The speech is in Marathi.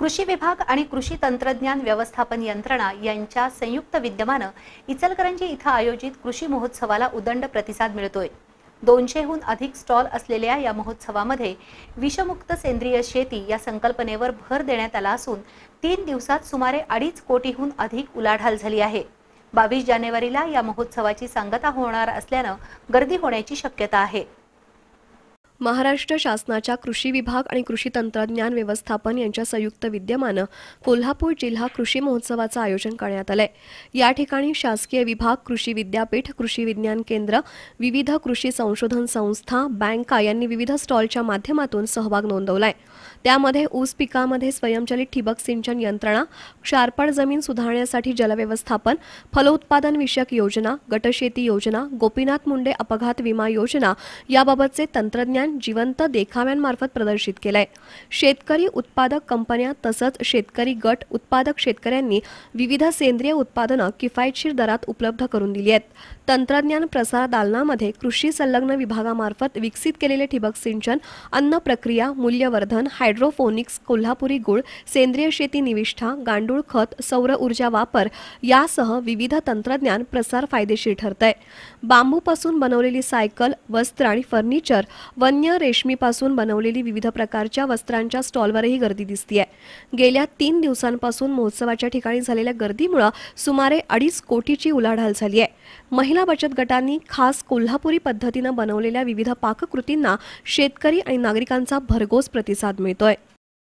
कृषी विभाग आणि कृषी तंत्रज्ञान व्यवस्थापन यंत्रणा यांच्या संयुक्त विद्यमानं इचलकरंजी इथं आयोजित कृषी महोत्सवाला उदंड प्रतिसाद मिळतोय दोनशेहून अधिक स्टॉल असलेल्या या महोत्सवामध्ये विषमुक्त सेंद्रिय शेती या संकल्पनेवर भर देण्यात आला असून तीन दिवसात सुमारे अडीच कोटीहून अधिक उलाढाल झाली आहे बावीस जानेवारीला या महोत्सवाची सांगता होणार असल्यानं गर्दी होण्याची शक्यता आहे महाराष्ट्र शासनाच्या कृषी विभाग आणि कृषी तंत्रज्ञान व्यवस्थापन यांच्या संयुक्त विद्यमानं कोल्हापूर जिल्हा कृषी महोत्सवाचं आयोजन करण्यात आलंय या ठिकाणी शासकीय विभाग कृषी विद्यापीठ कृषी विज्ञान केंद्र विविध कृषी संशोधन संस्था बँका यांनी विविध स्टॉलच्या माध्यमातून सहभाग नोंदवलाय त्यामध्ये ऊस पिकामध्ये स्वयंचलित ठिबक सिंचन यंत्रणा क्षारपड जमीन सुधारण्यासाठी जलव्यवस्थापन फलोत्पादन विषयक योजना गटशेती योजना गोपीनाथ मुंडे अपघात विमा योजना याबाबतचे तंत्रज्ञान प्रदर्शन जिवंत देखाव्यांमार्फत प्रदर्शित केलंय शेतकरी उत्पादक कंपन्या तसंच शेतकरी गट उत्पादक शेतकऱ्यांनी विविध सेंद्रिय उत्पादनं किफायतशीर दरात उपलब्ध करून दिली आहेत तंत्रज्ञान प्रसार दालनामध्ये कृषी संलग्न विभागामार्फत विकसित केलेले ठिबक सिंचन अन्न प्रक्रिया मूल्यवर्धन हायड्रोफोनिक्स कोल्हापुरी गुळ सेंद्रिय शेती निविष्ठा गांडूळ खत सौर ऊर्जा वापर यासह विविध तंत्रज्ञान प्रसार फायदेशीर ठरतंय बांबूपासून बनवलेली सायकल वस्त्र आणि फर्निचर वन्य अन्य रेशमीपासून बनवलेली विविध प्रकारच्या वस्त्रांच्या स्टॉलवरही गर्दी दिसतीय गेल्या तीन दिवसांपासून महोत्सवाच्या ठिकाणी झालेल्या गर्दीमुळे सुमारे अडीच कोटीची उलाढाल झाली आहे महिला बचत गटांनी खास कोल्हापुरी पद्धतीनं बनवलेल्या विविध पाककृतींना शेतकरी आणि नागरिकांचा भरघोस प्रतिसाद मिळतोय